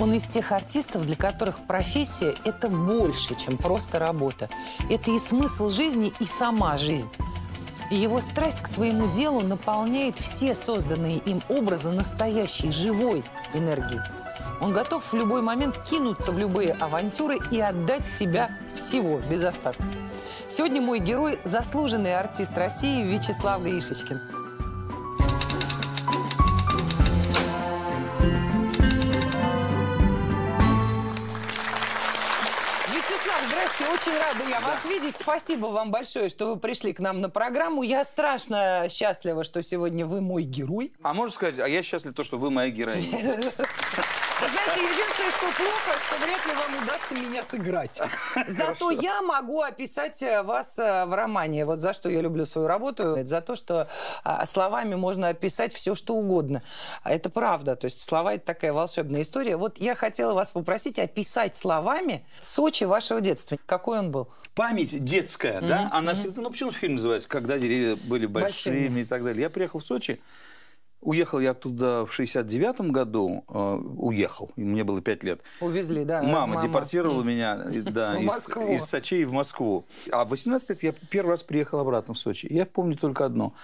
Он из тех артистов, для которых профессия – это больше, чем просто работа. Это и смысл жизни, и сама жизнь. И его страсть к своему делу наполняет все созданные им образы настоящей, живой энергией. Он готов в любой момент кинуться в любые авантюры и отдать себя всего, без остатка. Сегодня мой герой – заслуженный артист России Вячеслав Гришечкин. Очень рада я вас да. видеть. Спасибо вам большое, что вы пришли к нам на программу. Я страшно счастлива, что сегодня вы мой герой. А можно сказать, а я счастлив то, что вы моя героиня. Знаете, единственное, что плохо, что вряд ли вам удастся меня сыграть. Зато я могу описать э, вас э, в романе. Вот за что я люблю свою работу. Это за то, что а, словами можно описать все, что угодно. А это правда. То есть слова – это такая волшебная история. Вот я хотела вас попросить описать словами Сочи вашего детства. Какой он был? Память детская, да? Она всегда... Ну, почему фильм называется «Когда деревья были большими» и так далее. Я приехал в Сочи Уехал я туда в 69-м году, э, уехал, мне было 5 лет. Увезли, да? Мама, мама. депортировала меня да, из, из Сочи в Москву. А в 18 лет я первый раз приехал обратно в Сочи. Я помню только одно.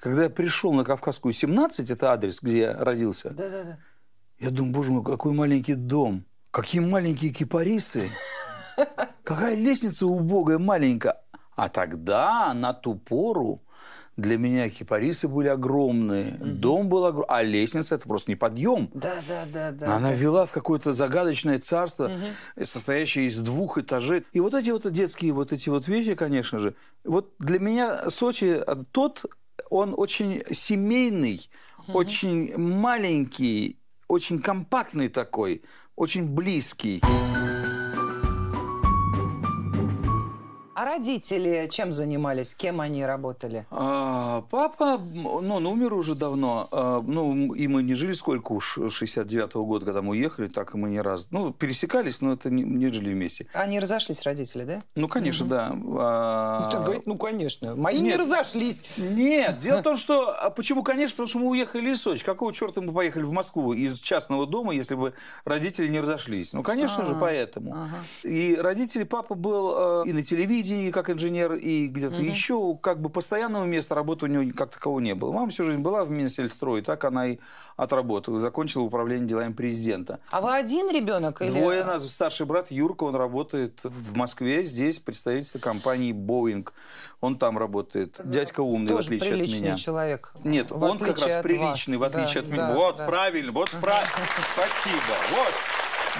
Когда я пришел на Кавказскую 17, это адрес, где я родился, да, да, да. я думаю, боже мой, какой маленький дом, какие маленькие кипарисы, какая лестница убогая, маленькая. А тогда, на ту пору, для меня кипарисы были огромные, угу. дом был огромный, а лестница это просто не подъем. Да, да, да, да. Она да. вела в какое-то загадочное царство, угу. состоящее из двух этажей. И вот эти вот детские вот эти вот вещи, конечно же. Вот для меня Сочи э, тот, он очень семейный, угу. очень маленький, очень компактный такой, очень близкий. А родители чем занимались? Кем они работали? А, папа, ну, он умер уже давно. А, ну, и мы не жили сколько уж, 69-го года, когда мы уехали, так и мы не раз... Ну, пересекались, но это не, не жили вместе. Они разошлись, родители, да? Ну, конечно, угу. да. А... Ну, так говорит, ну, конечно. Мои Нет. не разошлись. Нет, дело в том, что... А почему, конечно? Потому что мы уехали из Сочи. Какого черта мы поехали в Москву из частного дома, если бы родители не разошлись? Ну, конечно же, а, поэтому. И родители, папа был э, и на телевидении, студии как инженер и где-то угу. еще, как бы постоянного места работы у него как такового не было. Мама всю жизнь была в Минсельстрой, так она и отработала, закончила управление делами президента. А вы один ребенок? Или... Двое нас, старший брат Юрка, он работает в Москве, здесь представительство компании Boeing, он там работает. Дядька умный, Тоже в отличие от меня. человек. Нет, он как раз приличный, вас. в отличие да, от да, меня. вот, да. правильно, вот, правильно. Спасибо, вот.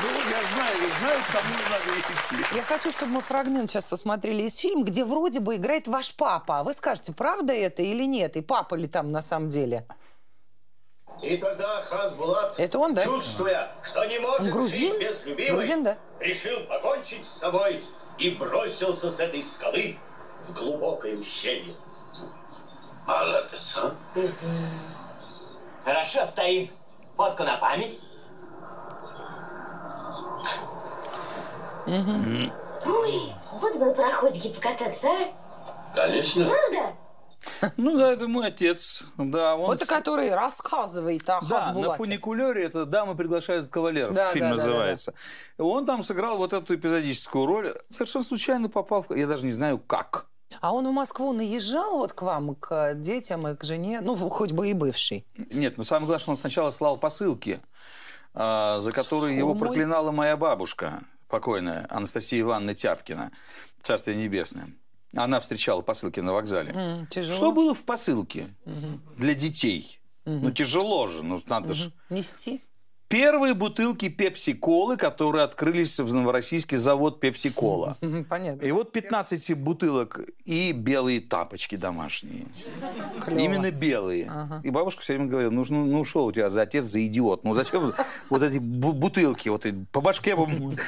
Ну, я знаю, знаю, кому надо идти. Я хочу, чтобы мы фрагмент сейчас посмотрели из фильма, где вроде бы играет ваш папа. А вы скажете, правда это или нет? И папа ли там на самом деле? И тогда Хасбулат, это он, да? чувствуя, что не может грузин? без любимой, грузин, да? решил покончить с собой и бросился с этой скалы в глубокое ущелье. Молодец, а? Хорошо стоим. Фотку на память. Ой, вот бы проходики покататься, а? Конечно. Правда? Ну да, это мой отец. Да, он... Вот который рассказывает о Да, Хасбулате. на фуникулере это «Дамы приглашают кавалеров», да, фильм да, называется. Да, да, да. Он там сыграл вот эту эпизодическую роль. Совершенно случайно попал, в... я даже не знаю как. А он в Москву наезжал вот к вам, к детям и к жене? Ну, хоть бы и бывший. Нет, но ну, самое главное, что он сначала слал посылки. А, за который его проклинала моя бабушка, покойная Анастасия Ивановна Тяпкина, Царствие Небесное. Она встречала посылки на вокзале. тяжело. Что было в посылке для детей? Угу. Ну тяжело же, ну надо угу. же. Нести. Первые бутылки пепси-колы, которые открылись в Новороссийский завод пепси-кола. Понятно. И вот 15 бутылок и белые тапочки домашние. Клево. Именно белые. Ага. И бабушка все время говорила, ну, ну, ну что у тебя за отец, за идиот? Ну зачем вот эти бутылки? Вот по башке бы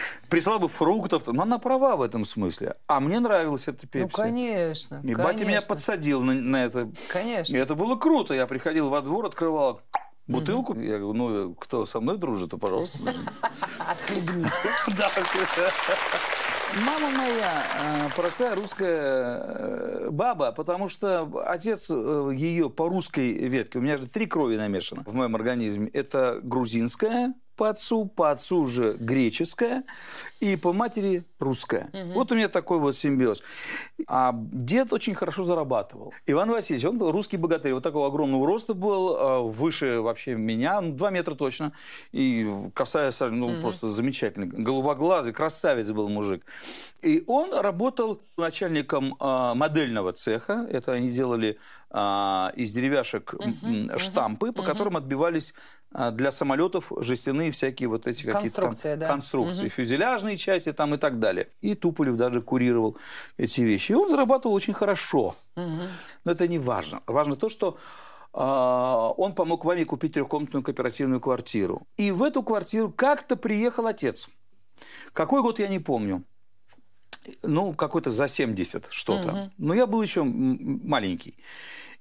прислал бы фруктов. Но она права в этом смысле. А мне нравилось это ну, пепси. Ну, конечно. И батя меня подсадил на это. Конечно. И это было круто. Я приходил во двор, открывал бутылку. Угу. Я говорю, ну, кто со мной дружит, то, пожалуйста. Отхлебните. Да. Мама моя э, простая русская э, баба, потому что отец э, ее по русской ветке, у меня же три крови намешано в моем организме. Это грузинская, по отцу, по отцу же греческая, и по матери русская. Угу. Вот у меня такой вот симбиоз. А дед очень хорошо зарабатывал. Иван Васильевич, он был русский богатырь, вот такого огромного роста был, а, выше вообще меня, ну, 2 метра точно, и касается, ну, угу. просто замечательный, голубоглазый, красавец был мужик. И он работал начальником а, модельного цеха, это они делали а, из деревяшек угу, штампы, угу, по которым отбивались а, для самолетов жестяные всякие вот эти какие-то конструкции, да. конструкции угу. фюзеляжные части там и так далее. И Туполев даже курировал эти вещи. И он зарабатывал очень хорошо. Угу. Но это не важно. Важно то, что э, он помог маме купить трехкомнатную кооперативную квартиру. И в эту квартиру как-то приехал отец. Какой год, я не помню. Ну, какой-то за 70 что-то. Угу. Но я был еще маленький.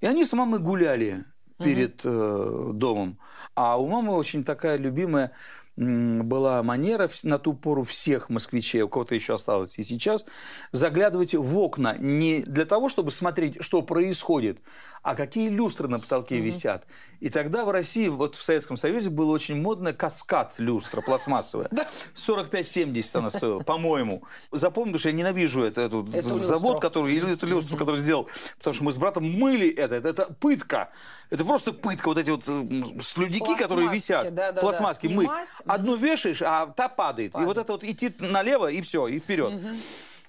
И они с мамой гуляли перед э, домом. А у мамы очень такая любимая была манера на ту пору всех москвичей, у кого-то еще осталось и сейчас, заглядывать в окна не для того, чтобы смотреть, что происходит, а какие люстры на потолке mm висят. И тогда в России, вот в Советском Союзе, было очень модно каскад люстра пластмассовая. 45-70 она стоила, по-моему. Запомнил, что я ненавижу этот завод, который, или эту люстру, который сделал, потому что мы с братом мыли это. Это пытка. Это просто пытка, вот эти вот слюдики, которые висят. пластмасски мы. Одну вешаешь, а та падает. падает. И вот это вот идти налево, и все, и вперед.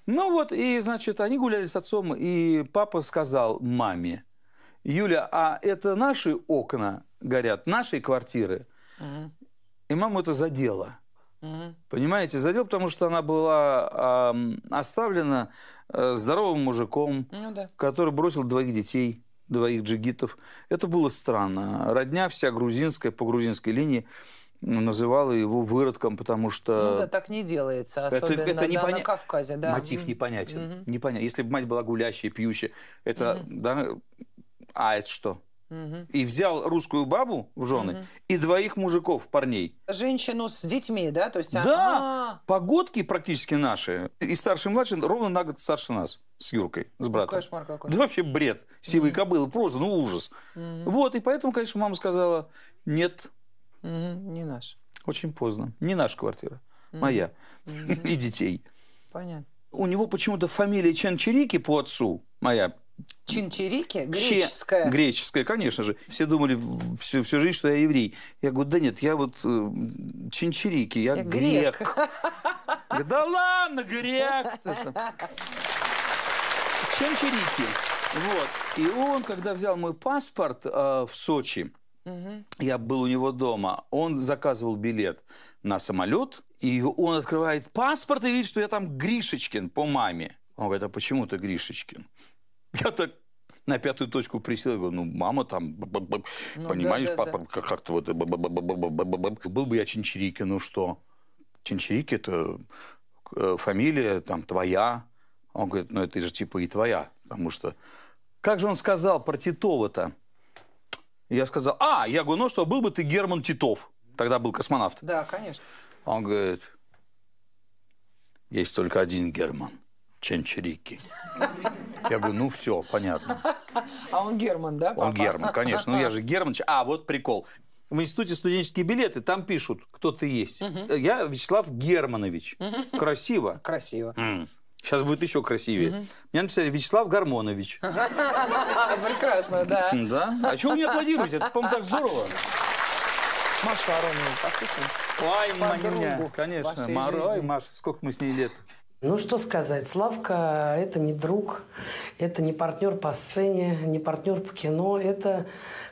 Ну вот, и, значит, они гуляли с отцом, и папа сказал маме, Юля, а это наши окна горят, наши квартиры? И маму это задело. Понимаете, задел, потому что она была э, оставлена э, здоровым мужиком, ну, да. который бросил двоих детей, двоих джигитов. Это было странно. Родня вся грузинская, по грузинской линии называла его выродком, потому что... Ну да, так не делается, особенно это, это да, непоня... на Кавказе. Да. Мотив непонятен. Угу. Mm -hmm. непонятен. Если бы мать была гулящая, пьющая, это... Mm -hmm. Да, а это что? Угу. И взял русскую бабу в жены угу. и двоих мужиков, парней. Женщину с детьми, да? То есть, а, да, а -а -а. погодки практически наши. И старший и младший ровно на год старше нас с Юркой, с братом. Ну, кошмар какой. Да вообще бред. Сивые угу. кобылы, просто, ну ужас. Угу. Вот, и поэтому, конечно, мама сказала, нет, не наш. Очень поздно. Не наша квартира. Моя. И детей. Понятно. У него почему-то фамилия Чанчерики по отцу, моя Чинчерики? Греческая. греческая, конечно же. Все думали всю, всю жизнь, что я еврей. Я говорю, да нет, я вот э, чинчерики, я, я грек. грек. Да ладно, грек! Чинчерики. Вот. И он, когда взял мой паспорт э, в Сочи, Угу. Я был у него дома. Он заказывал билет на самолет, и он открывает паспорт и видит, что я там Гришечкин по маме. Он говорит, а почему ты Гришечкин? Я так на пятую точку присел и говорю, ну, мама там, ну, понимаешь, да, да, папа да. как-то вот... Был бы я Чинчирикин, ну что? Чинчирики – это э, фамилия там твоя. Он говорит, ну, это же типа и твоя, потому что... Как же он сказал про Титова-то? Я сказал, а, я говорю, ну что, был бы ты Герман Титов. Тогда был космонавт. Да, конечно. Он говорит, есть только один Герман. Ченчерики. Я говорю, ну все, понятно. А он Герман, да? Он Герман, конечно. Ну я же Герман. А, вот прикол. В институте студенческие билеты, там пишут, кто ты есть. Я Вячеслав Германович. Красиво. Красиво. Сейчас будет еще красивее. Угу. Меня написали Вячеслав Гармонович. Прекрасно, да. Да? А чего вы не аплодируете? Это, по-моему, так здорово. Маша Аронова, послушаем. Ой, Подругу Маня, конечно. Марой, Маша, сколько мы с ней лет. Ну, что сказать, Славка – это не друг, это не партнер по сцене, не партнер по кино, это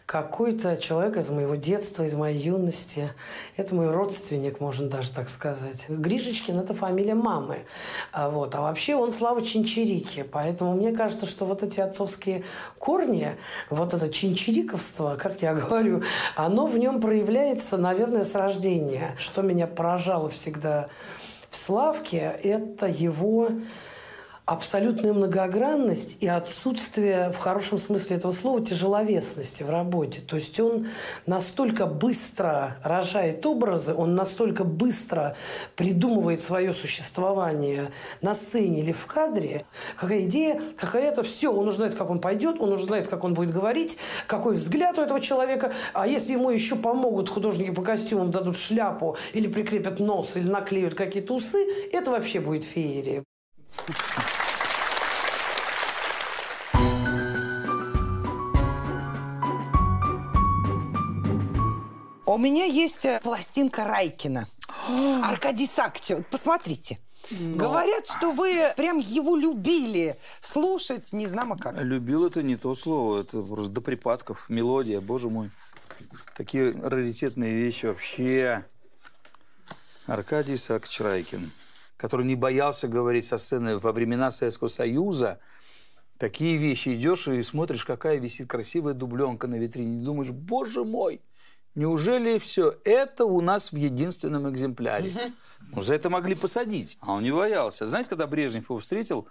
какой-то человек из моего детства, из моей юности. Это мой родственник, можно даже так сказать. Гришечкин – это фамилия мамы. А, вот. а вообще он Слава Чинчирики, поэтому мне кажется, что вот эти отцовские корни, вот это чинчириковство, как я говорю, оно в нем проявляется, наверное, с рождения. Что меня поражало всегда – в Славке, это его абсолютная многогранность и отсутствие, в хорошем смысле этого слова, тяжеловесности в работе. То есть он настолько быстро рожает образы, он настолько быстро придумывает свое существование на сцене или в кадре. Какая идея, какая это, все, он уже знает, как он пойдет, он уже знает, как он будет говорить, какой взгляд у этого человека. А если ему еще помогут художники по костюмам, дадут шляпу или прикрепят нос, или наклеют какие-то усы, это вообще будет феерия. Thank you. У меня есть э, пластинка Райкина. Аркадий Сакчев. Посмотрите. Но... Говорят, что вы прям его любили слушать, не знамо а как. Любил это не то слово, это просто до припадков, мелодия, боже мой. Такие раритетные вещи вообще. Аркадий Исаакович Райкин, который не боялся говорить со сцены во времена Советского Союза, такие вещи идешь и смотришь, какая висит красивая дубленка на витрине, и думаешь, боже мой, Неужели все это у нас в единственном экземпляре? Ну, за это могли посадить, а он не боялся. Знаете, когда Брежнев его встретил,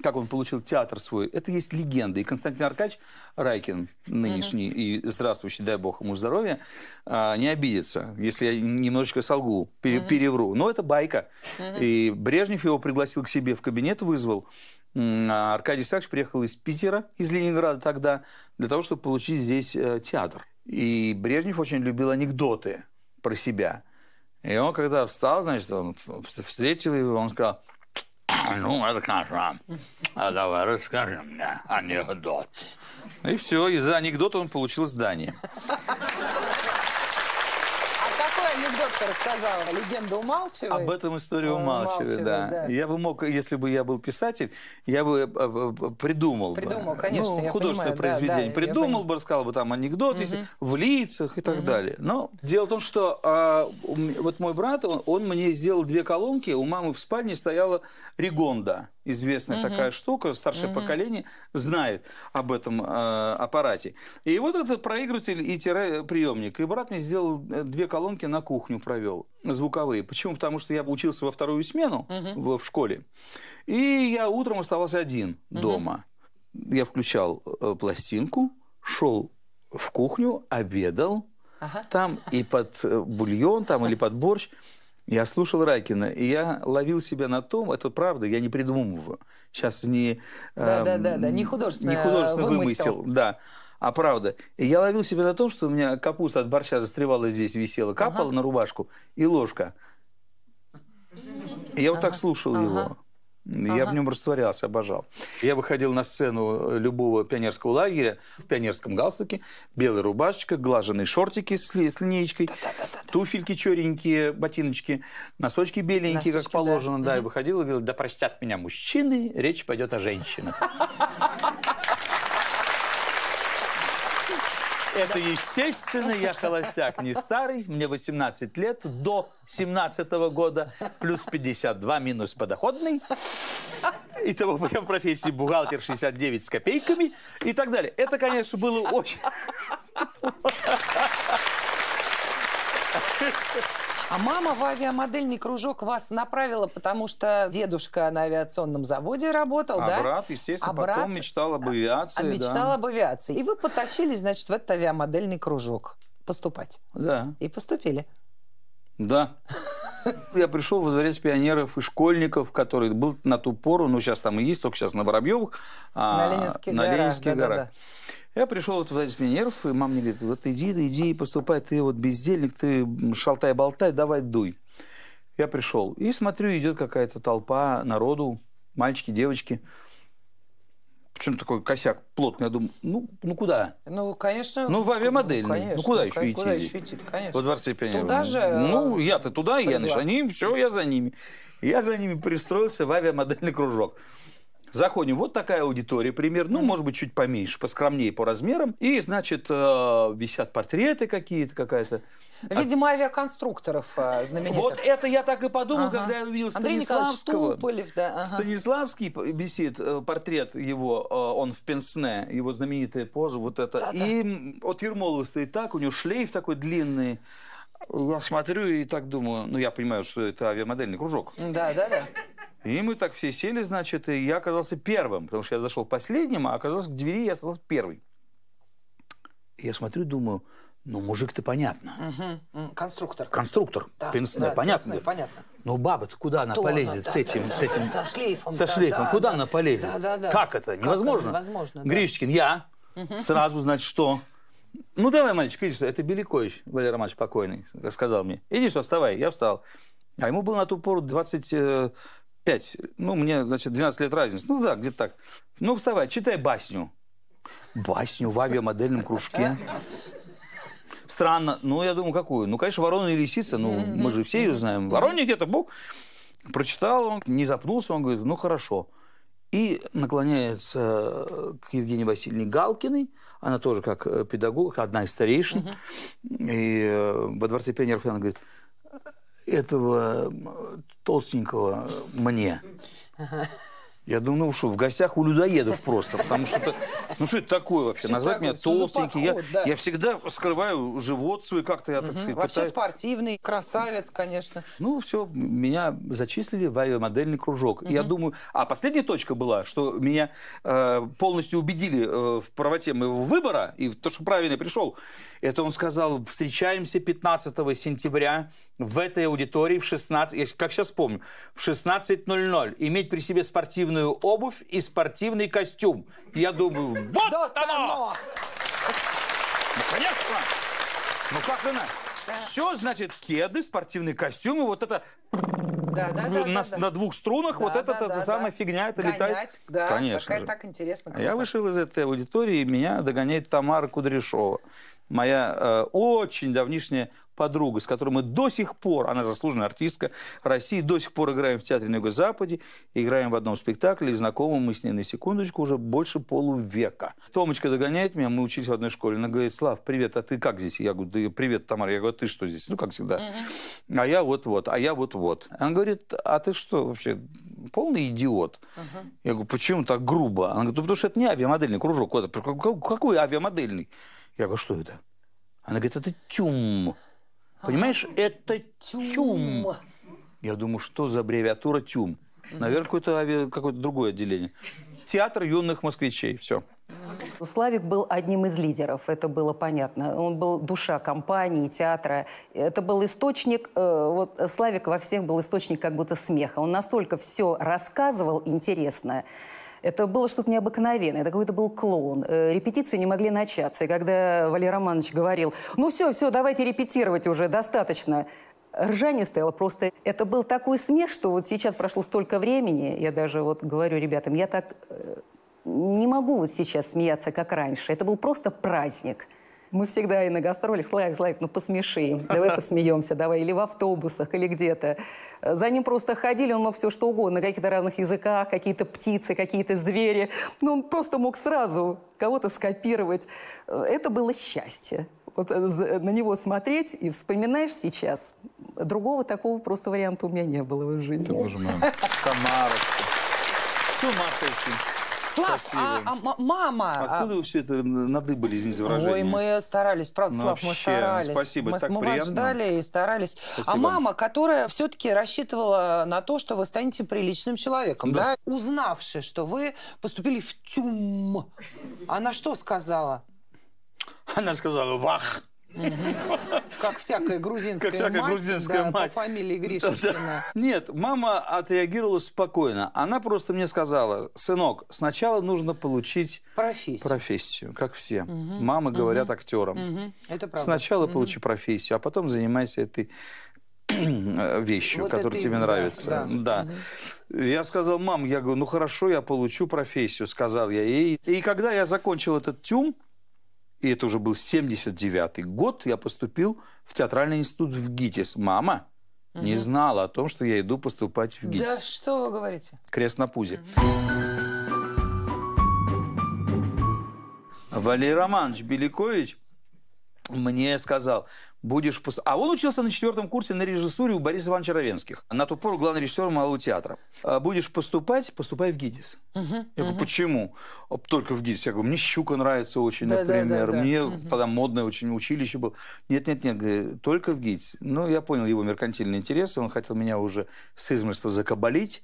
как он получил театр свой, это есть легенда. И Константин Аркадьевич Райкин, нынешний и здравствующий, дай бог ему здоровья, а, не обидится, если я немножечко солгу, перевру. Но это байка. И Брежнев его пригласил к себе в кабинет, вызвал. А Аркадий Сакш приехал из Питера, из Ленинграда тогда, для того, чтобы получить здесь э, театр. И Брежнев очень любил анекдоты про себя. И он, когда встал, значит, он встретил его, он сказал, ну, это хорошо. А давай расскажи мне анекдот. И все, из-за анекдота он получил здание что рассказала. Легенда умалчивает. Об этом история умалчивает, э, умалчивает да. да. Я бы мог, если бы я был писатель, я бы придумал. Э, э, придумал, бы. конечно. Ну, художественное понимаю, произведение. Да, да, придумал бы, рассказал бы там анекдот, угу. если, в лицах и так угу. далее. Но дело в том, что а, вот мой брат, он, он мне сделал две колонки. У мамы в спальне стояла Ригонда известная угу. такая штука, старшее угу. поколение знает об этом э, аппарате. И вот этот проигрыватель и приемник. И брат мне сделал э, две колонки на кухню провел звуковые. Почему? Потому что я учился во вторую смену угу. в, в школе, и я утром оставался один угу. дома. Я включал э, пластинку, шел в кухню, обедал ага. там и под э, бульон, там или под борщ я слушал Райкина, и я ловил себя на том, это правда, я не придумываю. Сейчас не... Да, да, да, да, не художественный не художественно вымысел. вымысел. Да, а правда. И я ловил себя на том, что у меня капуста от борща застревала здесь, висела, капала ага. на рубашку, и ложка. И я ага. вот так слушал ага. его. Я в нем растворялся, обожал. Я выходил на сцену э, любого пионерского лагеря в пионерском галстуке, белая рубашечка, глаженные шортики с, с линеечкой, Да-да-да-да. туфельки черенькие, ботиночки, носочки беленькие, носочки, как положено. Да, да. и выходил и говорил, да простят меня мужчины, речь пойдет о женщинах. Это, естественно, я холостяк не старый, мне 18 лет, до 17 года, плюс 52 минус подоходный. Итого в профессии бухгалтер 69 с копейками и так далее. Это, конечно, было очень... А мама в авиамодельный кружок вас направила, потому что дедушка на авиационном заводе работал, а да? А брат, естественно, а потом брат... мечтал об э, авиации. А мечтал да. об авиации. И вы потащились, значит, в этот авиамодельный кружок поступать. Да. И поступили. Да. Я пришел во дворец пионеров и школьников, который был на ту пору, ну, сейчас там и есть, только сейчас на Воробьевых. А, на Ленинских на Ленинских горах. Я пришел туда из пионеров, и мама мне говорит, вот иди, иди, поступай, ты вот бездельник, ты шалтай-болтай, давай дуй. Я пришел, и смотрю, идет какая-то толпа народу, мальчики, девочки. Причем такой косяк плотный, я думаю, ну, ну куда? Ну, конечно. Ну, в авиамодель. Ну, ну куда ну, еще куда идти? Куда еще идти конечно. Во дворце пионеров. Туда же. Ну, а, я-то туда, я, значит, они, все, я за ними. Я за ними пристроился в авиамодельный кружок. Заходим, вот такая аудитория пример, ну, может быть, чуть поменьше, поскромнее по размерам. И, значит, э, висят портреты какие-то, какая-то. Видимо, авиаконструкторов э, знаменитых. Вот это я так и подумал, ага. когда я увидел Станиславского. Туполев, да, ага. Станиславский висит э, портрет его, он в пенсне, его знаменитая поза, вот это. Да-да. И от Ермолова стоит так, у него шлейф такой длинный я смотрю и так думаю, ну, я понимаю, что это авиамодельный кружок. Да, да, да. И мы так все сели, значит, и я оказался первым, потому что я зашел последним, а оказался к двери, я остался первый. Я смотрю, думаю, ну, мужик-то понятно. Угу. Конструктор. Конструктор. Да. Пенсне, да, понятно. Пенсне, понятно. Ну баба-то куда Кто она полезет она? с этим? Да, с этим? Со шлейфом. Со да, шлейфом. Да, куда да. она полезет? Да, да, да. Как это? Как невозможно? невозможно. Да. Гришкин, я. Угу. Сразу, значит, что? Ну, давай, мальчик, иди сюда. Это Беликович, Валерий Романович покойный, сказал мне. Иди сюда, вставай. Я встал. А ему было на ту пору 25. Ну, мне, значит, 12 лет разница. Ну, да, где-то так. Ну, вставай, читай басню. Басню в авиамодельном кружке. Странно. Ну, я думаю, какую? Ну, конечно, ворона и лисица. Ну, мы же все ее знаем. Вороник это бог. Прочитал он, не запнулся. Он говорит, ну, хорошо. Хорошо и наклоняется э, к Евгении Васильевне Галкиной. Она тоже как э, педагог, одна из старейшин. Uh -huh. И э, во дворце пионеров она говорит, этого толстенького мне. Uh -huh. Я думал, что, в гостях у людоедов просто, потому что, ну что это такое вообще, Все назвать меня толстенький, я, я всегда скрываю живот свой, как-то я, так сказать, Вообще спортивный, красавец, конечно. Ну все, меня зачислили в модельный кружок. Я думаю, а последняя точка была, что меня э, полностью убедили э, в правоте моего выбора, и то, что правильно пришел, это он сказал, встречаемся 15 сентября в этой аудитории в 16, я как сейчас помню, в 16.00, иметь при себе спортивный спортивную обувь и спортивный костюм. Я думаю, вот оно! Ну, конечно! Ну, как иначе? Все, значит, кеды, спортивный костюм и вот это да, да, да, на, да, на двух струнах, да, вот эта да, да, самая да. фигня, это Гонять, летает. Да, Конечно. Же. Так интересно. Круто. Я вышел из этой аудитории, и меня догоняет Тамара Кудряшова. Моя э, очень давнишняя подруга, с которой мы до сих пор, она заслуженная артистка России, до сих пор играем в театре на Юго-Западе, играем в одном спектакле, и знакомы мы с ней на секундочку уже больше полувека. Томочка догоняет меня, мы учились в одной школе, она говорит, Слав, привет, а ты как здесь? Я говорю, да, привет, Тамара, я говорю, «А ты что здесь? Ну, как всегда. Uh-huh. А я вот-вот, а я вот-вот. Она говорит, а ты что вообще, полный идиот? Uh-huh. Я говорю, почему так грубо? Она говорит, «Ну, потому что это не авиамодельный кружок. Какой авиамодельный? Я говорю, что это? Она говорит, это тюм. Понимаешь, это ТЮМ. Я думаю, что за аббревиатура ТЮМ? Наверное, какое-то, ави... какое другое отделение. Театр юных москвичей. Все. Славик был одним из лидеров, это было понятно. Он был душа компании, театра. Это был источник, э, вот Славик во всех был источник как будто смеха. Он настолько все рассказывал интересно. Это было что-то необыкновенное, это какой-то был клоун. Э, репетиции не могли начаться. И когда Валерий Романович говорил, ну все, все, давайте репетировать уже, достаточно, ржание стояло просто. Это был такой смех, что вот сейчас прошло столько времени, я даже вот говорю ребятам, я так э, не могу вот сейчас смеяться, как раньше. Это был просто праздник. Мы всегда и на гастролях, Славик, Славик, ну посмеши, давай посмеемся, давай, или в автобусах, или где-то. За ним просто ходили, он мог все что угодно, на каких-то разных языках, какие-то птицы, какие-то звери. Ну, он просто мог сразу кого-то скопировать. Э, это было счастье. Вот э, э, на него смотреть и вспоминаешь сейчас. Другого такого просто варианта у меня не было в жизни. Ты, боже мой. Тамарочка. С ума сойти. Слав, а, а мама... А а откуда вы все это надыбали, извините за выражение? Ой, мы старались, правда, ну, Слав, мы старались. Спасибо, мы, так мы приятно. вас ждали и старались. А спасибо. А мама, которая все-таки рассчитывала на то, что вы станете приличным человеком, да. да? Узнавши, что вы поступили в тюм, она что сказала? Она сказала, вах! Как всякая грузинская как всякая мать, грузинская да, мать. по фамилии Гришечкина. Да. Нет, мама отреагировала спокойно. Она просто мне сказала, сынок, сначала нужно получить профессию, профессию как все. Угу. Мамы угу. говорят актерам. Угу. Это правда. Сначала угу. получи профессию, а потом занимайся этой вещью, вот которая тебе именно, нравится. Да. да. Угу. Я сказал, мам, я говорю, ну хорошо, я получу профессию, сказал я ей. И когда я закончил этот тюм, и это уже был 79-й год, я поступил в театральный институт в ГИТИС. Мама угу. не знала о том, что я иду поступать в ГИТИС. Да что вы говорите? Крест на пузе. Угу. Валерий Романович Беликович мне сказал, будешь пост... А он учился на четвертом курсе на режиссуре у Бориса Ивановича Равенских. На тот пор главный режиссер Малого театра. «А будешь поступать, поступай в ГИДИС. Угу, я угу. говорю, почему? «А только в ГИДИС. Я говорю, мне «Щука» нравится очень, да, например. Да, да, Мне угу. тогда модное очень училище было. Нет-нет-нет, только в ГИДИС. Ну, я понял его меркантильные интересы. Он хотел меня уже с измольства закабалить,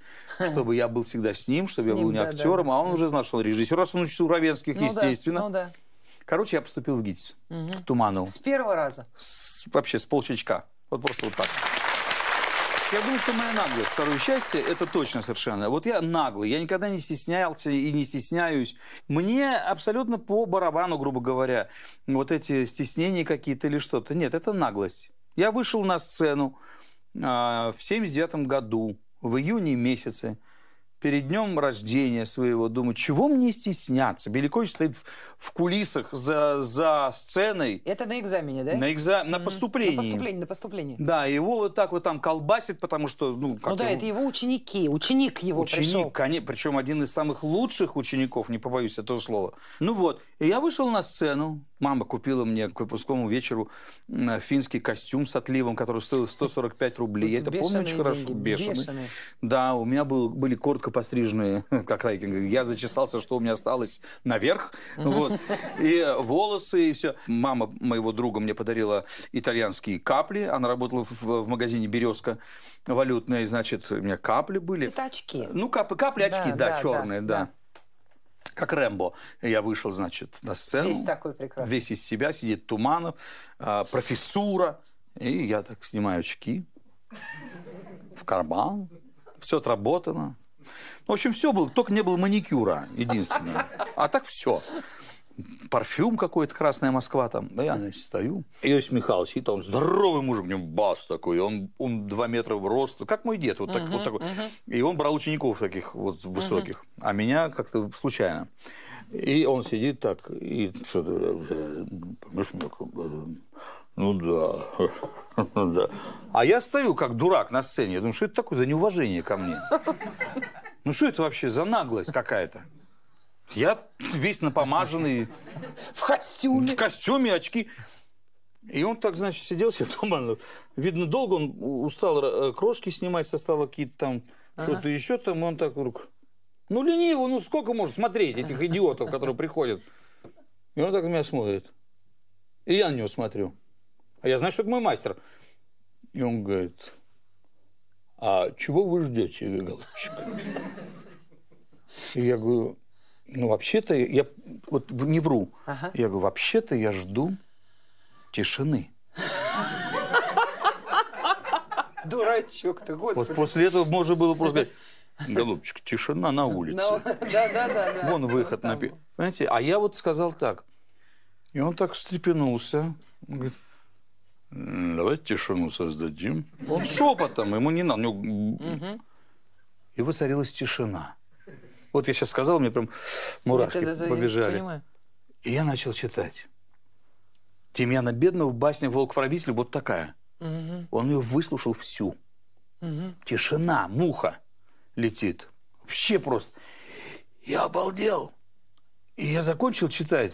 чтобы я был всегда с ним, чтобы с я был ним, не да, актером. Да, А он уже знал, что он режиссер, раз он учился у Равенских, ну, естественно. Да, ну, да. Короче, я поступил в ГИТИС, угу. к Туманову. С первого раза? С, вообще, с полчечка. Вот просто вот так. Я думаю, что моя наглость, второе счастье, это точно совершенно. Вот я наглый, я никогда не стеснялся и не стесняюсь. Мне абсолютно по барабану, грубо говоря, вот эти стеснения какие-то или что-то. Нет, это наглость. Я вышел на сцену э, в 79 году, в июне месяце перед днем рождения своего, думаю, чего мне стесняться? Белякович стоит в, в кулисах за, за сценой. Это на экзамене, да? На, экза... mm-hmm. на поступлении. На поступлении, на поступлении. Да, его вот так вот там колбасит, потому что... Ну, ну как ну да, его... это его ученики, ученик его Ученик, пришел. конечно, причем один из самых лучших учеников, не побоюсь этого слова. Ну вот, и я вышел на сцену, Мама купила мне к выпускному вечеру финский костюм с отливом, который стоил 145 рублей. Я это помню очень хорошо. Бешеный. бешеный. Да, у меня был, были коротко постриженные, как Райкин. Я зачесался, что у меня осталось наверх. Вот. И волосы, и все. Мама моего друга мне подарила итальянские капли. Она работала в, в магазине «Березка» валютная. значит, у меня капли были. Это очки. Ну, кап, капли, очки, да, да, да черные, да. да как Рэмбо. Я вышел, значит, на сцену. Весь такой прекрасный. Весь из себя, сидит Туманов, а, профессура. И я так снимаю очки в карман. Все отработано. В общем, все было, только не было маникюра, единственное. А так все парфюм какой-то, «Красная Москва» там. Да я, значит, стою. Иосиф Михайлович, и он здоровый мужик, у него баш такой, он, он 2 метра в рост, как мой дед, вот, так, uh-huh, вот такой. Uh-huh. И он брал учеников таких вот высоких, uh-huh. а меня как-то случайно. И он сидит так, и что-то, ну да. ну да. А я стою как дурак на сцене. Я думаю, что это такое за неуважение ко мне? Ну что это вообще за наглость какая-то? Я весь напомаженный. В костюме. В костюме, очки. И он так, значит, сидел себе дома. Ну, видно, долго он устал э, крошки снимать со стола какие-то там, ага. что-то еще там. Он так вдруг... Ну, лениво, ну сколько можно смотреть этих идиотов, которые приходят? И он так на меня смотрит. И я на него смотрю. А я знаю, что это мой мастер. И он говорит, а чего вы ждете, Игорь И я говорю, ну, вообще-то, я вот не вру. Ага. Я говорю, вообще-то я жду тишины. Дурачок ты, господи. Вот после этого можно было просто говорить, голубчик, тишина на ну, улице. Да, да, да. Вон выход на... Понимаете, а я вот сказал так. И он так встрепенулся. говорит, давайте тишину создадим. Он шепотом, ему не надо. Него... Ну, И воцарилась тишина. Вот я сейчас сказал, мне прям мурашки Нет, это, это, побежали. Я и я начал читать. Тимьяна Бедного басня «Волк-правитель» вот такая. Угу. Он ее выслушал всю. Угу. Тишина, муха летит. Вообще просто. Я обалдел. И я закончил читать.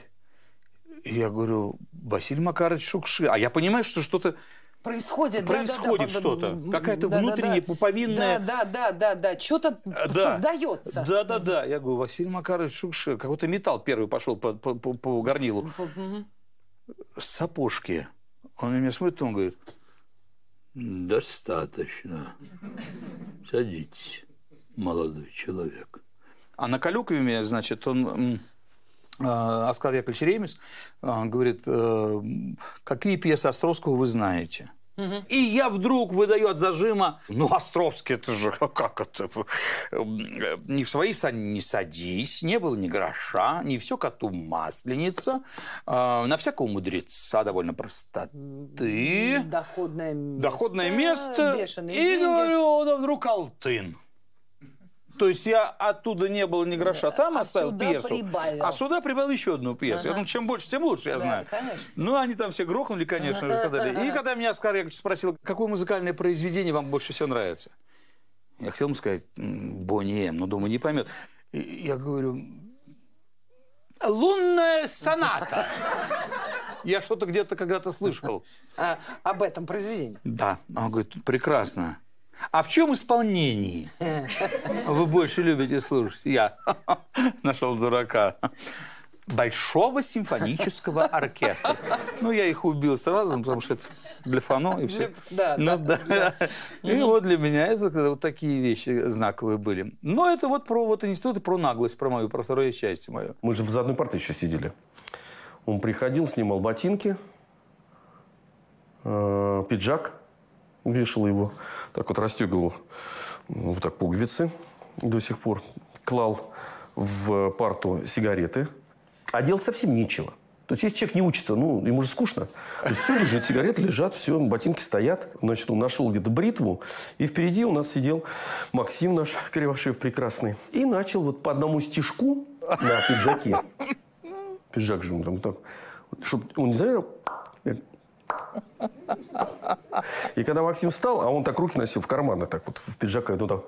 И я говорю, Василий Макарович Шукши. А я понимаю, что что-то происходит, происходит да, да, что-то, да, какая-то да, внутренняя да, пуповинная... Да, да, да, да, да, что-то да. создается. Да, да, да, я говорю, Василий Макарович Шукш, э, какой-то металл первый пошел по, по, по, по горнилу. Сапожки. Он на меня смотрит, он говорит, достаточно, садитесь, молодой человек. А на Калюкове, значит, он Э, Оскар Яковлевич Ремес э, говорит, э, какие пьесы Островского вы знаете? Угу. И я вдруг выдаю от зажима, ну, Островский, это же а как это? не в свои сани не садись, не было ни гроша, ни все коту масленица, э, на всякого мудреца довольно простоты. Доходное место. Доходное место. Бешеные и деньги. говорю, да вдруг Алтын. То есть я оттуда не было ни гроша, да, э, там а оставил сюда пьесу. Прибавил. А сюда прибавил еще одну пьесу. Ага. Я думаю, чем больше, тем лучше, я да, знаю. Конечно. Ну, они там все грохнули, конечно, ага. и И когда меня Оскар Яковлевич спросил, какое музыкальное произведение вам больше всего нравится? Я хотел ему сказать, Бонни М, но думаю, не поймет. И я говорю, лунная соната. Я что-то где-то когда-то слышал. А, об этом произведении? Да. Он говорит, прекрасно. А в чем исполнении вы больше любите слушать? Я нашел дурака. Большого симфонического оркестра. Ну, я их убил сразу, потому что это для фано и все. Да, ну, да, да. да. И вот для меня это вот такие вещи знаковые были. Но это вот про вот институт и про наглость, про мою, про второе счастье мое. Мы же в одной парте еще сидели. Он приходил, снимал ботинки, э, пиджак, вешал его, так вот расстегивал ну, вот так пуговицы до сих пор, клал в парту сигареты, а делать совсем нечего. То есть, если человек не учится, ну, ему же скучно. То есть, все лежит, сигареты лежат, все, ботинки стоят. Значит, он нашел где-то бритву, и впереди у нас сидел Максим наш, Кривошеев прекрасный, и начал вот по одному стежку на пиджаке. Пиджак же он там так, чтобы он не завел, и когда Максим встал, а он так руки носил в карманы, так вот в пиджаке, ну так,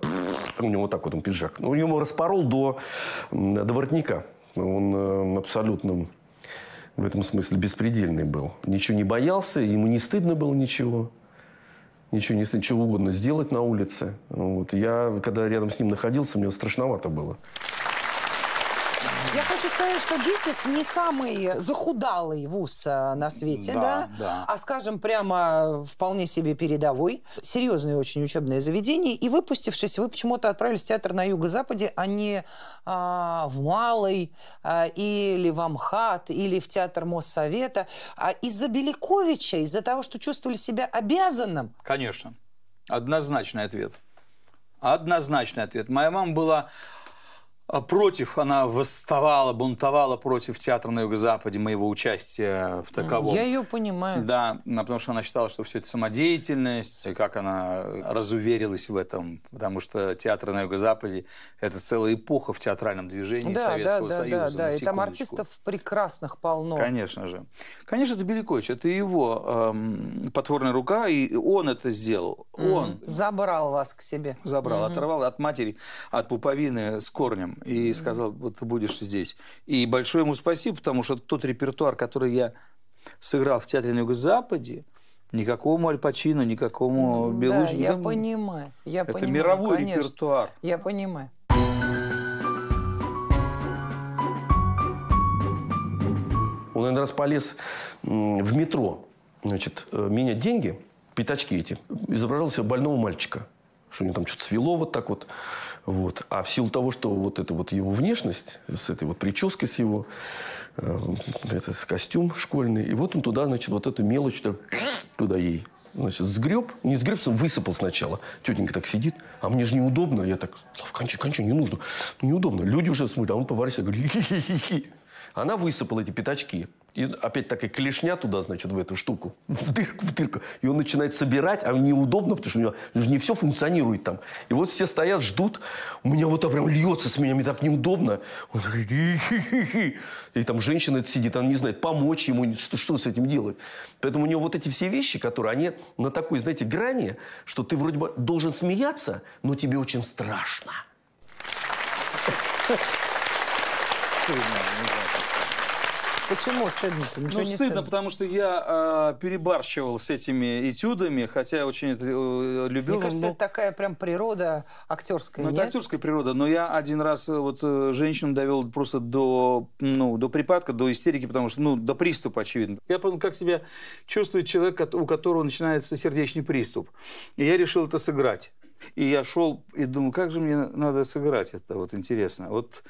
у него вот так вот он пиджак. Ну, у него распорол до, до воротника. Он э, абсолютно в этом смысле беспредельный был. Ничего не боялся, ему не стыдно было ничего. Ничего не стыдно, чего угодно сделать на улице. Вот. Я, когда рядом с ним находился, мне страшновато было. Я хочу сказать, что ГИТИС не самый захудалый вуз э, на свете, да, да? да. а, скажем, прямо вполне себе передовой, серьезное очень учебное заведение. И выпустившись, вы почему-то отправились в театр на Юго-Западе, а не а, в Малый а, или в Амхат, или в театр Моссовета. А из-за Беляковича, из-за того, что чувствовали себя обязанным? Конечно. Однозначный ответ. Однозначный ответ. Моя мама была а против, она восставала, бунтовала против театра на Юго-Западе, моего участия в таковом. Я ее понимаю. Да, а потому что она считала, что все это самодеятельность, и как она разуверилась в этом, потому что театр на Юго-Западе – это целая эпоха в театральном движении да, Советского да, Союза. Да, да, да, и там артистов прекрасных полно. Конечно же. Конечно, это Беликович, это его эм, потворная рука, и он это сделал. Mm. Он. Забрал вас к себе. Забрал, mm-hmm. оторвал от матери, от пуповины с корнем и сказал, вот ты будешь здесь. И большое ему спасибо, потому что тот репертуар, который я сыграл в театре на Юго-Западе, никакому Аль никакому mm, Да, я понимаю. Я Это понимаю, мировой конечно. репертуар. Я понимаю. Он один раз полез в метро, значит, э, менять деньги, пятачки эти. Изображался больного мальчика, что у него там что-то свело вот так вот. Вот. А в силу того, что вот это вот его внешность, с этой вот прической с его, э, этот костюм школьный, и вот он туда, значит, вот эту мелочь так, туда ей значит, сгреб, не сгреб, а высыпал сначала. Тетенька так сидит, а мне же неудобно. Я так, кончай, кончай, не нужно. неудобно. Люди уже смотрят, а он поварился, говорит, Хи -хи -хи Она высыпала эти пятачки. И опять такая клешня туда, значит, в эту штуку, в дырку, в дырку. И он начинает собирать, а неудобно, потому что у него не все функционирует там. И вот все стоят, ждут. У меня вот там прям льется с меня, мне так неудобно. и там женщина сидит, она не знает, помочь ему, что, что с этим делать. Поэтому у него вот эти все вещи, которые, они на такой, знаете, грани, что ты вроде бы должен смеяться, но тебе очень страшно. Стыдно, не знаю. Почему стыдно Ничего ну, не стыдно, стыдно, потому что я э, перебарщивал с этими этюдами, хотя я очень это э, любил. Мне кажется, но... Ну, это такая прям природа актерская, Ну, нет? это актерская природа, но я один раз э, вот э, женщину довел просто до, ну, до припадка, до истерики, потому что, ну, до приступа, очевидно. Я понял, как себя чувствует человек, у которого начинается сердечный приступ. И я решил это сыграть. И я шел и думаю, как же мне надо сыграть это, вот интересно. Вот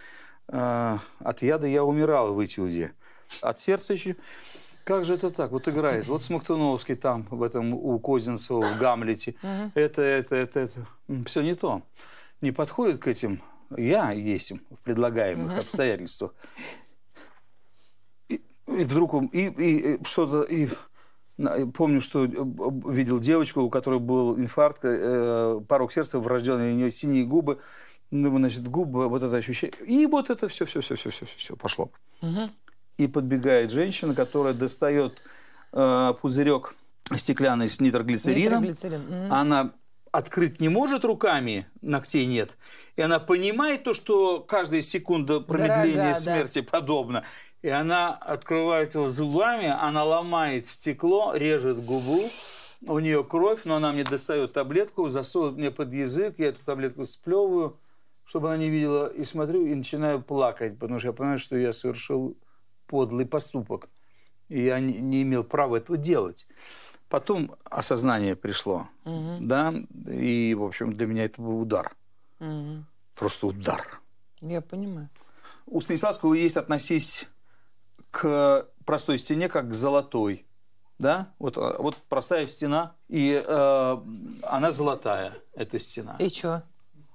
э, от яда я умирал в этюде от сердца еще. Как же это так? Вот играет. Вот Смоктуновский там, в этом, у Козинцева, в Гамлете. Угу. Это, это, это, это. Все не то. Не подходит к этим я есть им в предлагаемых угу. обстоятельствах. И, и вдруг и, и, и что-то... И... Помню, что э, видел девочку, у которой был инфаркт, э, порог сердца врожденный, у нее синие губы, ну, значит, губы, вот это ощущение. И вот это все, все, все, все, все, все пошло. Угу и подбегает женщина, которая достает э, пузырек стеклянный с нитроглицерином. Нитроглицерин. Mm-hmm. Она открыть не может руками, ногтей нет. И она понимает то, что каждая секунда промедления Дорога, смерти да. подобна. И она открывает его зубами, она ломает стекло, режет губу. У нее кровь, но она мне достает таблетку, засовывает мне под язык, я эту таблетку сплевываю, чтобы она не видела, и смотрю, и начинаю плакать, потому что я понимаю, что я совершил подлый поступок. И я не имел права этого делать. Потом осознание пришло, угу. да, и, в общем, для меня это был удар. Угу. Просто удар. Я понимаю. У Станиславского есть «Относись к простой стене, как к золотой». Да? Вот, а, вот простая стена, и э, она золотая, эта стена. И что?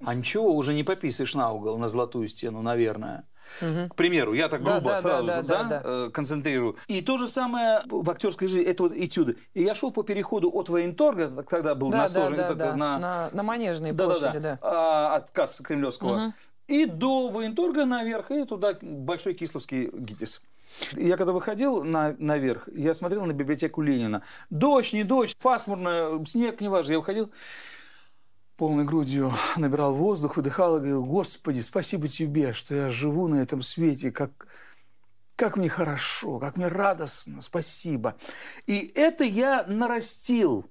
А ничего, уже не пописаешь на угол, на золотую стену, наверное. Угу. К примеру, я так грубо да, сразу да, да, да, да. Э, концентрирую. И то же самое в актерской жизни, это вот этюды. И я шел по переходу от военторга, тогда был да, на, да, стожен, да, да. На... на на Манежной да, площади, да, да. да. А, от кассы Кремлевского. Угу. И до военторга наверх, и туда Большой Кисловский ГИТИС. Я когда выходил на, наверх, я смотрел на библиотеку Ленина. Дождь, не дождь, пасмурно, снег, неважно. Я выходил, полной грудью набирал воздух, выдыхал и говорил, «Господи, спасибо Тебе, что я живу на этом свете, как, как мне хорошо, как мне радостно, спасибо». И это я нарастил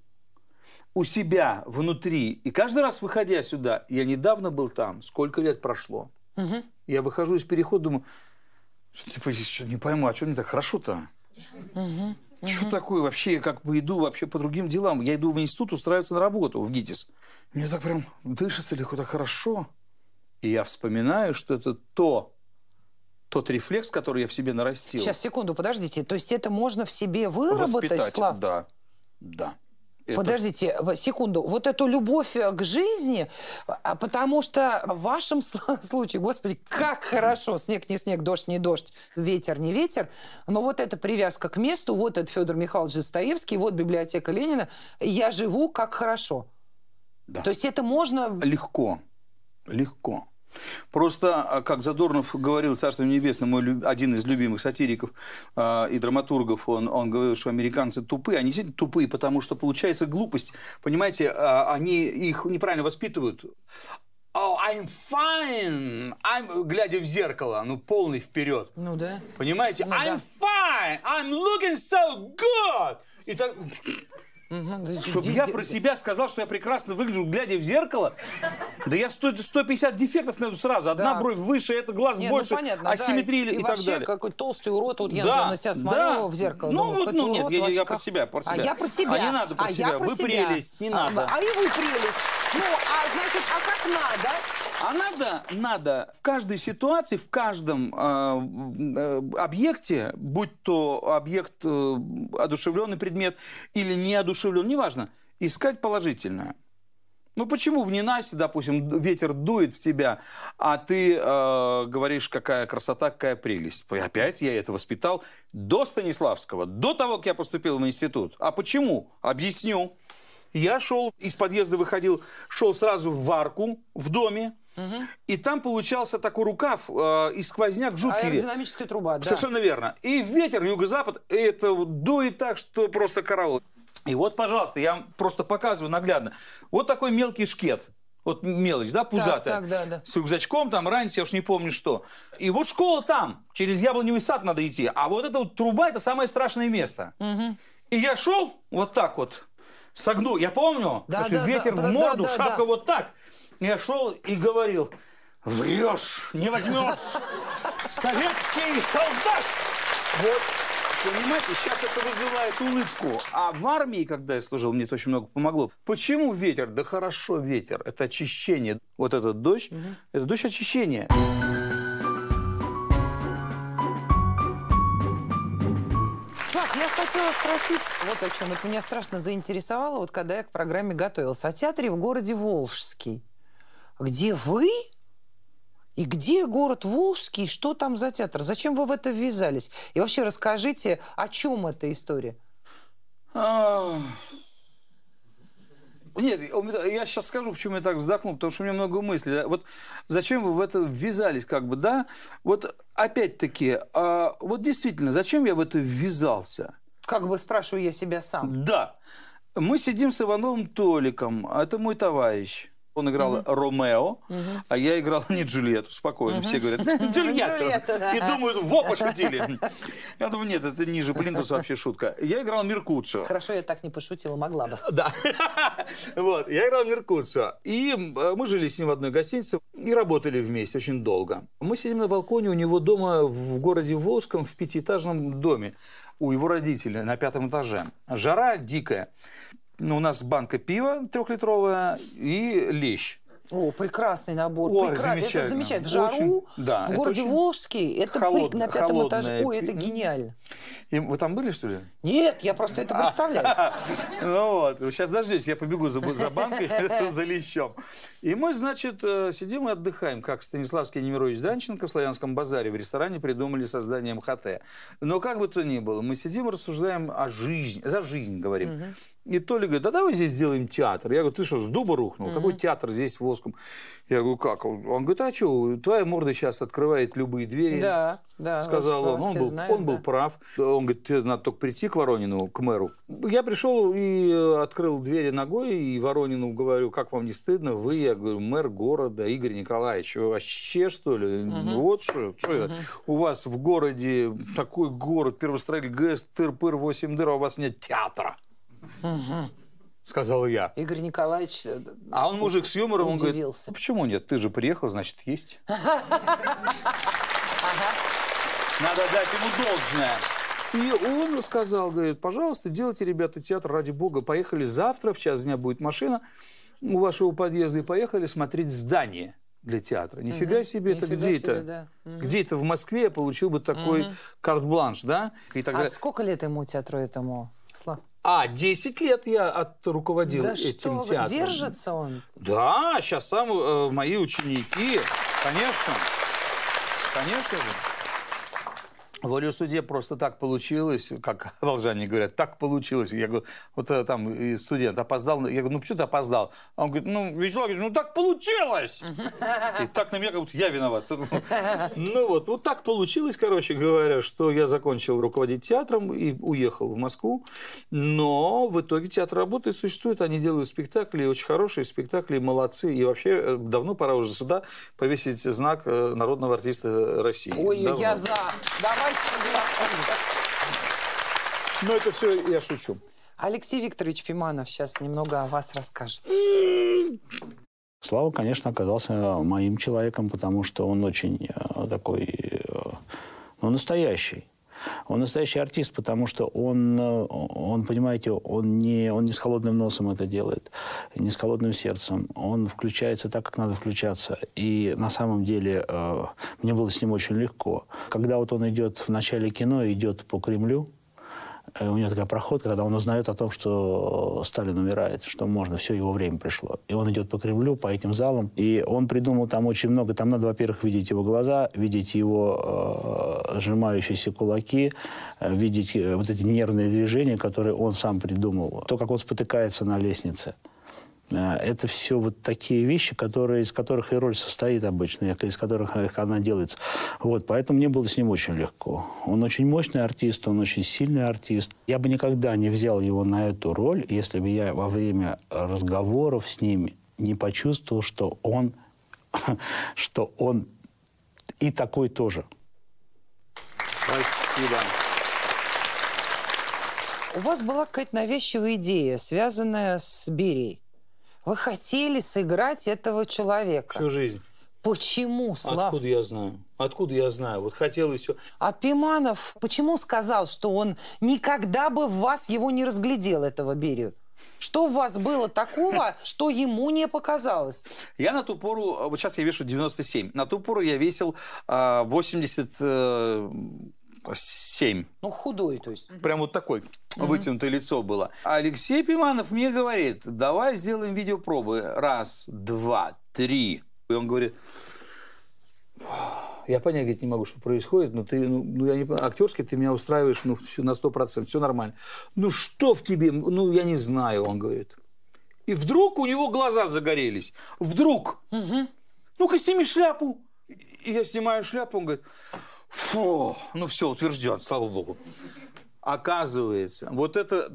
у себя внутри. И каждый раз, выходя сюда, я недавно был там, сколько лет прошло. Угу. Я выхожу из перехода, думаю, что, типа, что не пойму, а что не так хорошо-то? Угу. Угу. Что такое вообще? Я как бы иду вообще по другим делам. Я иду в институт устраиваться на работу в ГИТИС. Мне так прям дышится легко, так хорошо. И я вспоминаю, что это то, тот рефлекс, который я в себе нарастил. Сейчас, секунду, подождите. То есть это можно в себе выработать? Воспитать, слав... да. Да это... Подождите, секунду. Вот эту любовь э, к жизни, а, потому что в вашем случае, господи, как хорошо, снег не снег, дождь не дождь, ветер не ветер, но вот эта привязка к месту, вот этот Федор Михайлович Достоевский, вот библиотека Ленина, я живу как хорошо. Да. То есть это можно... Легко, легко. Просто, а, как Задорнов говорил, Царство Небесное, мой один из любимых сатириков э, и драматургов, он, он говорил, что американцы тупые. Они действительно тупые, потому что получается глупость. Понимаете, э, они их неправильно воспитывают. Oh, I'm fine. I'm, глядя в зеркало, ну полный вперед. Ну да. Понимаете? Ну, I'm да. fine. I'm looking so good. И так... Угу. Чтобы я про себя сказал, что я прекрасно выгляжу, глядя в зеркало. Да я 100, 150 дефектов найду сразу. Одна да. бровь выше, это глаз не, ну больше, ну, понятно, асимметрия да. и, и, и так далее. какой толстый урод. Вот я да, на себя смотрю да. в зеркало. Ну, думаю, вот, ну нет, я, я про себя, про а себя. А я про себя. А не надо про а себя. Про вы себя. прелесть, не а, надо. А и вы прелесть. Ну, а значит, а как надо? А надо, надо в каждой ситуации, в каждом а, э, объекте, будь то объект э, одушевленный предмет или неодушевленный, неважно, искать положительное. Ну почему в ненасти, допустим, ветер дует в тебя, а ты э, говоришь, какая красота, какая прелесть. Опять я это воспитал до Станиславского, до того, как я поступил в институт. А почему? Объясню. Я шел, из подъезда выходил, шел сразу в арку в доме, Угу. И там получался такой рукав э, и сквозняк а жуткий. Аэродинамическая труба, да. Совершенно верно. И ветер юго-запад, и это дует так, что просто караул. И вот, пожалуйста, я вам просто показываю наглядно. Вот такой мелкий шкет. Вот мелочь, да, пузатая. Так, так, да, да. С рюкзачком там, раньше я уж не помню что. И вот школа там, через яблоневый сад надо идти. А вот эта вот труба, это самое страшное место. Угу. И я шел вот так вот, согнул. Я помню, да, слушай, да, ветер да, в морду, да, шапка да. вот так. Я шел и говорил, врешь, не возьмешь. Советский солдат! Вот, понимаете, сейчас это вызывает улыбку. А в армии, когда я служил, мне это очень много помогло. Почему ветер? Да хорошо ветер. Это очищение. Вот этот дождь, угу. это дождь очищения. Слав, я хотела спросить вот о чем. Это меня страшно заинтересовало, вот когда я к программе готовилась. О театре в городе Волжский. Где вы? И где город Волжский? Что там за театр? Зачем вы в это ввязались? И вообще расскажите, о чем эта история? А, нет, я сейчас скажу, почему я так вздохнул, потому что у меня много мыслей. Вот зачем вы в это ввязались, как бы, да? Вот опять-таки, а, вот действительно, зачем я в это ввязался? Как бы спрашиваю я себя сам. Да. Мы сидим с Ивановым Толиком, а это мой товарищ он играл угу. Ромео, угу. а я играл не Джульетту, спокойно. Угу. Все говорят, Джульетта. И думают, во, пошутили. Я думаю, нет, это ниже плинтуса вообще шутка. Я играл Меркуцио. Хорошо, я так не пошутила, могла бы. Да. Вот, я играл Меркуцио. И мы жили с ним в одной гостинице и работали вместе очень долго. Мы сидим на балконе у него дома в городе Волжском в пятиэтажном доме у его родителей на пятом этаже. Жара дикая. Ну у нас банка пива трехлитровая и лещ. О, прекрасный набор. О, Прекра... замечательно. Это замечательно. В жару, очень, да, в городе очень Волжский, это холод... при... на пятом этаже. Ой, это гениально. И вы там были, что ли? Нет, я просто это представляю. Ну вот, сейчас дождетесь, я побегу за, банкой, за лещом. И мы, значит, э, сидим и отдыхаем, как Станиславский Немирович Данченко в Славянском базаре в ресторане придумали создание МХТ. Но как бы то ни было, мы сидим и рассуждаем о жизни, за жизнь говорим. И Толя говорит, да давай здесь сделаем театр. Я говорю, ты что, с дуба рухнул? Какой театр здесь в воском? Я говорю, как? Он, говорит, а что, твоя морда сейчас открывает любые двери. Да, да. Сказал он. Он, был, знают, он да. прав. Он говорит, тебе надо только прийти к Воронину, к мэру. Я пришел и э, открыл двери ногой, и Воронину говорю, как вам не стыдно? Вы, я говорю, мэр города Игорь Николаевич. Вы вообще, что ли? Угу. Вот что, что угу. это? У вас в городе такой город, первостроитель ГС, тыр-пыр, 8 дыр, а у вас нет театра. Угу сказал я. Игорь Николаевич... Э, а он мужик с юмором, он удивился. говорит, «Ну, почему нет? Ты же приехал, значит, есть. Надо дать ему должное. И он сказал, говорит, пожалуйста, делайте, ребята, театр, ради бога, поехали завтра, в час дня будет машина у вашего подъезда, и поехали смотреть здание для театра. Нифига угу. себе, Нифига это где себе, это? Да. Угу. Где это в Москве я получил бы такой угу. карт-бланш, да? И тогда... А сколько лет ему театру этому, слава? А, 10 лет я от, руководил да этим что театром. держится он? Да, сейчас сам э, мои ученики, конечно. Конечно же. Говорю, суде просто так получилось, как волжане говорят, так получилось. Я говорю, вот э, там студент опоздал. Ну, я говорю, ну почему ты опоздал? А он говорит, ну, Вячеслав говорит, ну так получилось! И так на меня, как будто я виноват. Ну вот, вот так получилось, короче говоря, что я закончил руководить театром и уехал в Москву. Но в итоге театр работает, существует, они делают спектакли, очень хорошие спектакли, молодцы. И вообще э, давно пора уже сюда повесить знак э, народного артиста России. Ой, я за. Давай но это все я шучу. Алексей Викторович Пиманов сейчас немного о вас расскажет. Слава, конечно, оказался моим человеком, потому что он очень э, такой, э, ну, настоящий. Он настоящий артист, потому что он, э, он понимаете, он не, он не с холодным носом это делает, не с холодным сердцем. Он включается так, как надо включаться. И на самом деле э, мне было с ним очень легко. Когда вот он идет в начале кино, идет по Кремлю, Э, у него такая проходка, когда он узнает о том, что э, Сталин умирает, что можно, все, его время пришло. И он идет по Кремлю, по этим залам, и он придумал там очень много. Там надо, во-первых, видеть его глаза, видеть его э, сжимающиеся кулаки, э, видеть э, вот эти нервные движения, которые он сам придумал. То, как он спотыкается на лестнице. А, это все вот такие вещи, которые, из которых и роль состоит обычно, из которых э, она делается. Вот, поэтому мне было с ним очень легко. Он очень мощный артист, он очень сильный артист. Я бы никогда не взял его на эту роль, если бы я во время разговоров с ним не почувствовал, что он, что он и такой тоже. Спасибо. У вас была какая-то навязчивая идея, связанная с Берией. Вы хотели сыграть этого человека. Всю жизнь. Почему, Слав? Откуда я знаю? Откуда я знаю? Вот хотел и все. А Пиманов почему сказал, что он никогда бы в вас его не разглядел, этого Берию? Что у вас было такого, что ему не показалось? Я на ту пору, вот сейчас я вешу 97, на ту пору я весил а, э, 80, э, 7. Ну, худой, то есть. Прям вот такой угу. вытянутое лицо было. Алексей Пиманов мне говорит, давай сделаем видеопробы. Раз, два, три. И он говорит, я понять говорит, не могу, что происходит, но ты, ну, ну я не понимаю, актерски ты меня устраиваешь, ну, все на сто процентов, все нормально. Ну, что в тебе, ну, я не знаю, он говорит. И вдруг у него глаза загорелись. Вдруг. Угу. Ну-ка, сними шляпу. И я снимаю шляпу, он говорит, Фу, ну все, утвержден, слава богу. Оказывается, вот это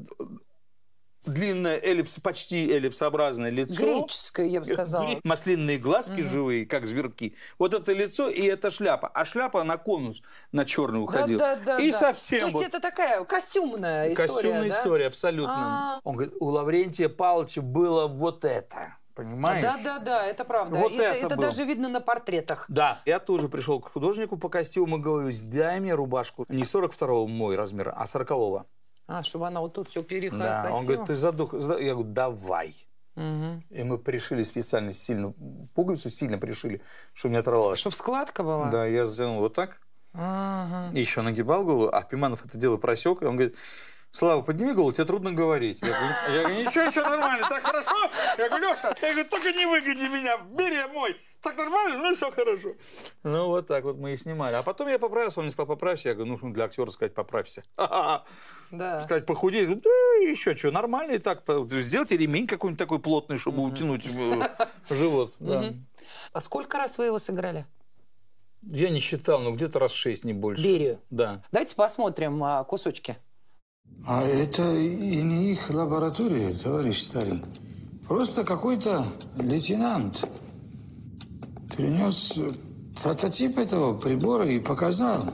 длинное эллипс, почти эллипсообразное лицо. Греческое, я бы сказала. Маслинные глазки угу. живые, как зверки. Вот это лицо и эта шляпа. А шляпа на конус на черный уходила. Да, да, да, и да. совсем. То есть вот... это такая костюмная история. Костюмная да? история, абсолютно. а Он говорит, у Лаврентия Павловича было вот это. Понимаешь? Да, да, да, это правда. Вот это, это, это даже видно на портретах. Да. Я тоже пришел к художнику по костюму, и говорю, дай мне рубашку. Не 42-го мой размер, а 40-го. А, чтобы она вот тут все перехватила. Да, он говорит, ты задух... Я говорю, давай. Угу. И мы пришили специально сильно, пуговицу сильно пришили, чтобы не оторвалась. Чтобы складка была? Да, я сделал вот так. Ага. И еще нагибал голову, а Пиманов это дело просек, и он говорит, Слава, подними голову, тебе трудно говорить. Я говорю, я говорю ничего, ничего, нормально, так хорошо. Я говорю, Леша, я говорю, только не выгони меня, бери мой. Так нормально, ну все хорошо. Ну вот так вот мы и снимали. А потом я поправился, он мне сказал, поправься. Я говорю, нужно для актера сказать, поправься. Да. Сказать, похудеть, да, еще что, нормально и так. Сделайте ремень какой-нибудь такой плотный, чтобы mm утянуть э, живот. Да. А сколько раз вы его сыграли? Я не считал, но где-то раз шесть, не больше. Берию? Да. Давайте посмотрим а, кусочки. А это и не их лаборатория, товарищ Сталин. Просто какой-то лейтенант принес прототип этого прибора и показал.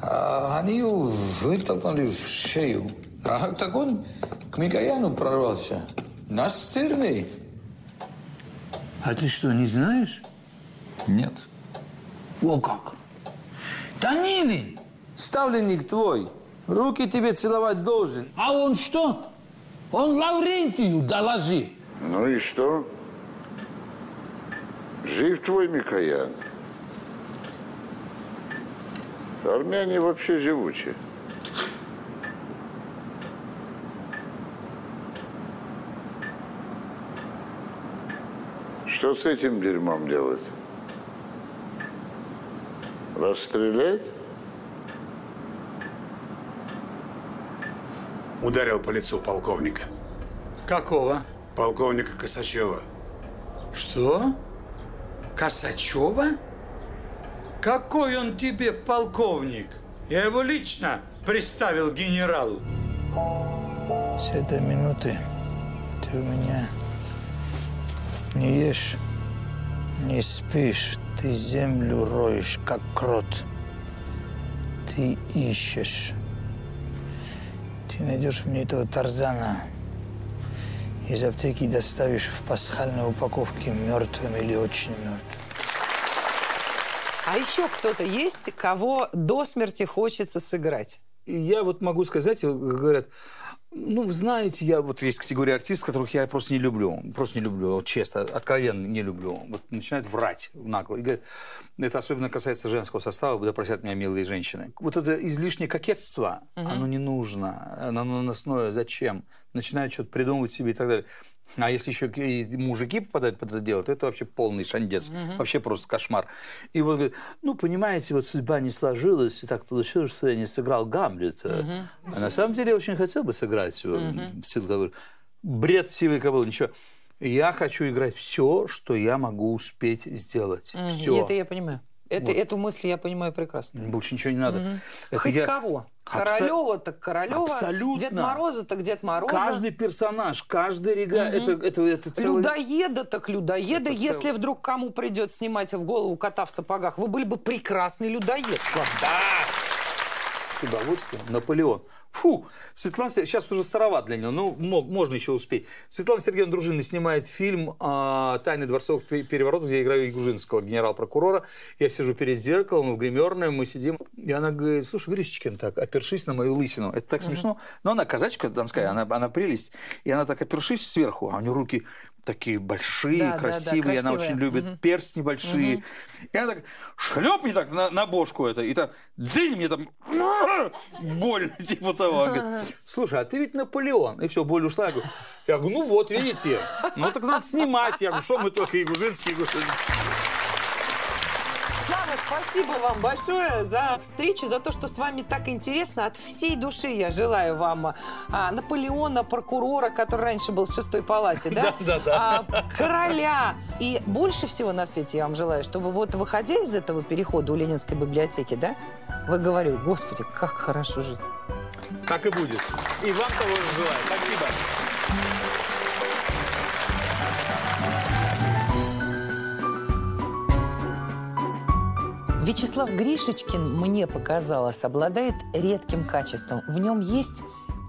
А они его вытолкнули в шею. А так он к Микояну прорвался. Настырный. А ты что, не знаешь? Нет. О как! Данилин! Ставленник твой. Руки тебе целовать должен. А он что? Он Лаврентию доложи. Ну и что? Жив твой Микоян. Армяне вообще живучи. Что с этим дерьмом делать? Расстрелять? ударил по лицу полковника. Какого? Полковника Косачева. Что? Косачева? Какой он тебе полковник? Я его лично представил генералу. С этой минуты ты у меня не ешь, не спишь, ты землю роешь, как крот. Ты ищешь. Ты найдешь мне этого Тарзана. Из аптеки доставишь в пасхальной упаковке мертвым или очень мертвым. А еще кто-то есть, кого до смерти хочется сыграть? Я вот могу сказать, э, говорят, ну, знаете, я вот есть категория артистов, которых я просто не люблю. Просто не люблю, вот, честно, откровенно не люблю. Вот начинают врать нагло. И говорят, это особенно касается женского состава, когда просят меня милые женщины. Вот это излишнее кокетство, угу. оно не нужно. Оно наносное. Зачем? начинают что-то придумывать себе и так далее. А если еще и мужики попадают под это дело, то это вообще полный шандец, угу. вообще просто кошмар. И вот говорит, ну, понимаете, вот судьба не сложилась, и так получилось, что я не сыграл Гамлета. Угу. А на самом деле я очень хотел бы сыграть угу. силу кобылы. Бред силы кобылы, ничего. Я хочу играть все, что я могу успеть сделать. Угу. Все. Это я понимаю. Это, вот. Эту мысль я понимаю прекрасно. Больше ничего не надо. Угу. Хоть я... кого? Королева так Королева, Абсолютно. Дед Мороза так Дед Мороза. Каждый персонаж, каждый рега, угу. это, это, это целый... Людоеда так людоеда. Это Если целый... вдруг кому придет снимать в голову кота в сапогах, вы были бы прекрасный людоед, Слава. Да! удовольствием. Наполеон. Фу, Светлана сейчас уже староват для него, но ну, можно еще успеть. Светлана Сергеевна Дружина снимает фильм а, «Тайны дворцовых переворотов», где я играю Игужинского, генерал-прокурора. Я сижу перед зеркалом в гримерной, мы сидим. И она говорит, слушай, Гришечкин так, опершись на мою лысину. Это так смешно. Но она казачка донская, она, она прелесть. И она так опершись сверху, а у нее руки такие большие, да, красивые. Да, да, красивые. Она очень любит угу. перстни большие. Угу. И она так шлеп мне так на, на бошку это, и там дзинь мне там боль, типа того. Она говорит, слушай, а ты ведь Наполеон. И все, боль ушла. Я говорю, я говорю ну вот, видите, ну так надо снимать. Я говорю, что мы только и Гужинский, и Гужинский. Спасибо вам большое за встречу, за то, что с вами так интересно. От всей души я желаю вам а, Наполеона, прокурора, который раньше был в шестой палате, да? Да, да, да. А, короля. И больше всего на свете я вам желаю, чтобы вот выходя из этого перехода у Ленинской библиотеки, да, вы говорили, господи, как хорошо жить. Так и будет. И вам того же желаю. Спасибо. Вячеслав Гришечкин, мне показалось, обладает редким качеством. В нем есть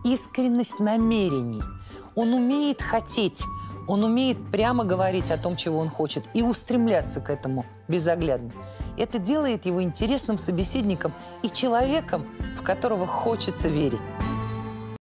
искренность намерений. Он умеет хотеть, он умеет прямо говорить о том, чего он хочет, и устремляться к этому безоглядно. Это делает его интересным собеседником и человеком, в которого хочется верить.